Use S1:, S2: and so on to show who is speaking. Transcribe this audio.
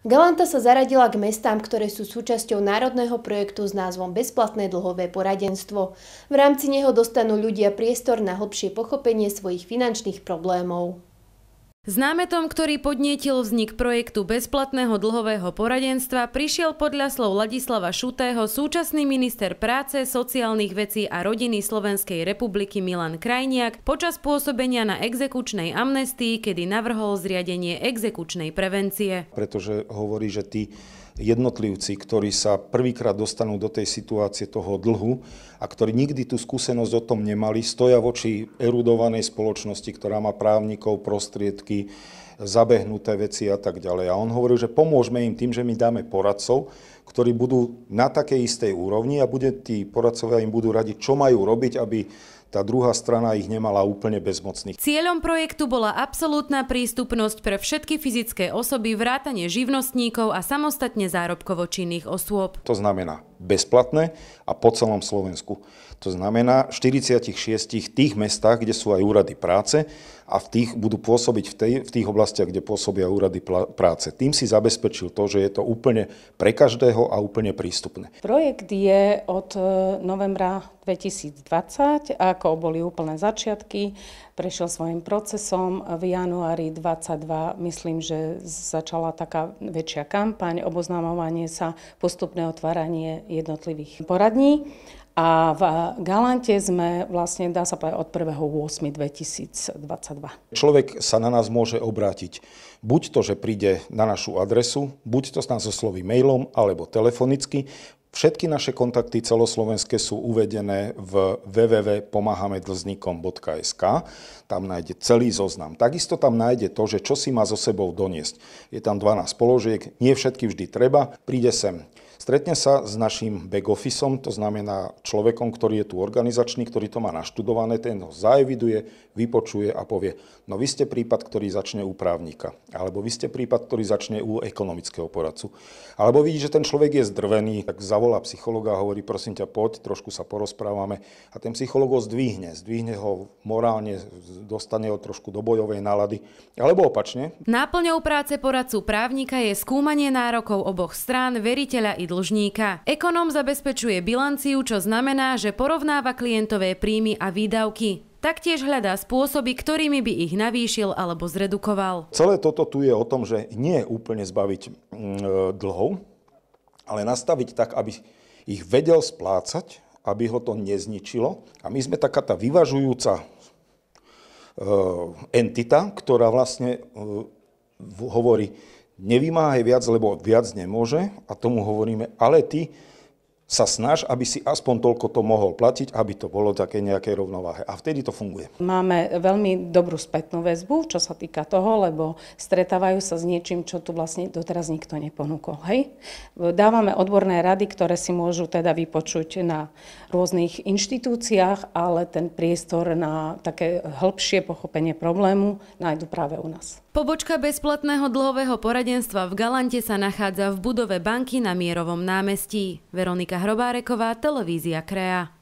S1: Galanta sa zaradila k mestám, ktoré sú súčasťou národného projektu s názvom Bezplatné dlhové poradenstvo. V rámci neho dostanú ľudia priestor na hlbšie pochopenie svojich finančných problémov. Známetom, ktorý podnietil vznik projektu bezplatného dlhového poradenstva, prišiel podľa slov Ladislava Šutého súčasný minister práce, sociálnych vecí a rodiny Slovenskej republiky Milan Krajniak počas pôsobenia na exekučnej amnestii, kedy navrhol zriadenie exekučnej prevencie.
S2: Pretože hovorí, že tí jednotlivci, ktorí sa prvýkrát dostanú do tej situácie toho dlhu a ktorí nikdy tú skúsenosť o tom nemali, stoja voči erudovanej spoločnosti, ktorá má právnikov, prostriedky, zabehnuté veci a tak ďalej. A on hovoril, že pomôžeme im tým, že my dáme poradcov, ktorí budú na takej istej úrovni a bude, tí poradcovia im budú radiť, čo majú robiť, aby tá druhá strana ich nemala úplne bezmocných.
S1: Cieľom projektu bola absolútna prístupnosť pre všetky fyzické osoby, vrátanie živnostníkov a samostatne zárobkovo činných osôb.
S2: To znamená, bezplatné a po celom Slovensku. To znamená, v 46 tých mestách, kde sú aj úrady práce a v tých budú pôsobiť v, tej, v tých oblastiach, kde pôsobia úrady práce. Tým si zabezpečil to, že je to úplne pre každého a úplne prístupné.
S3: Projekt je od e, novembra 2020, ako boli úplné začiatky, prešiel svojim procesom. V januári 2022, myslím, že začala taká väčšia kampaň, oboznamovanie sa, postupné otváranie jednotlivých poradní. A v Galante sme vlastne, dá sa povedať, od 1.8.2022.
S2: Človek sa na nás môže obrátiť. Buď to, že príde na našu adresu, buď to s nás osloví mailom alebo telefonicky, Všetky naše kontakty celoslovenské sú uvedené v www.pomahamedlznikom.sk. Tam nájde celý zoznam. Takisto tam nájde to, že čo si má so sebou doniesť. Je tam 12 položiek, nie všetky vždy treba. Príde sem Stretne sa s našim back officeom, to znamená človekom, ktorý je tu organizačný, ktorý to má naštudované, ten ho zaeviduje, vypočuje a povie, no vy ste prípad, ktorý začne u právnika, alebo vy ste prípad, ktorý začne u ekonomického poradcu. Alebo vidí, že ten človek je zdrvený, tak za zavolá psychologa a hovorí, prosím ťa, poď, trošku sa porozprávame. A ten psycholog ho zdvihne, zdvihne ho morálne, dostane ho trošku do bojovej nálady, alebo opačne.
S1: Náplňou práce poradcu právnika je skúmanie nárokov oboch strán, veriteľa i dlžníka. Ekonom zabezpečuje bilanciu, čo znamená, že porovnáva klientové príjmy a výdavky. Taktiež hľadá spôsoby, ktorými by ich navýšil alebo zredukoval.
S2: Celé toto tu je o tom, že nie úplne zbaviť mm, e, dlhov, ale nastaviť tak, aby ich vedel splácať, aby ho to nezničilo. A my sme taká tá vyvažujúca e, entita, ktorá vlastne e, hovorí, nevymáhaj viac, lebo viac nemôže. A tomu hovoríme, ale ty sa snaž, aby si aspoň toľko to mohol platiť, aby to bolo také nejakej rovnováhe. A vtedy to funguje.
S3: Máme veľmi dobrú spätnú väzbu, čo sa týka toho, lebo stretávajú sa s niečím, čo tu vlastne doteraz nikto neponúkol. Hej? Dávame odborné rady, ktoré si môžu teda vypočuť na rôznych inštitúciách, ale ten priestor na také hĺbšie pochopenie problému nájdu práve u nás.
S1: Pobočka bezplatného dlhového poradenstva v Galante sa nachádza v budove banky na Mierovom námestí. Veronika Hrobáreková, televízia Krea.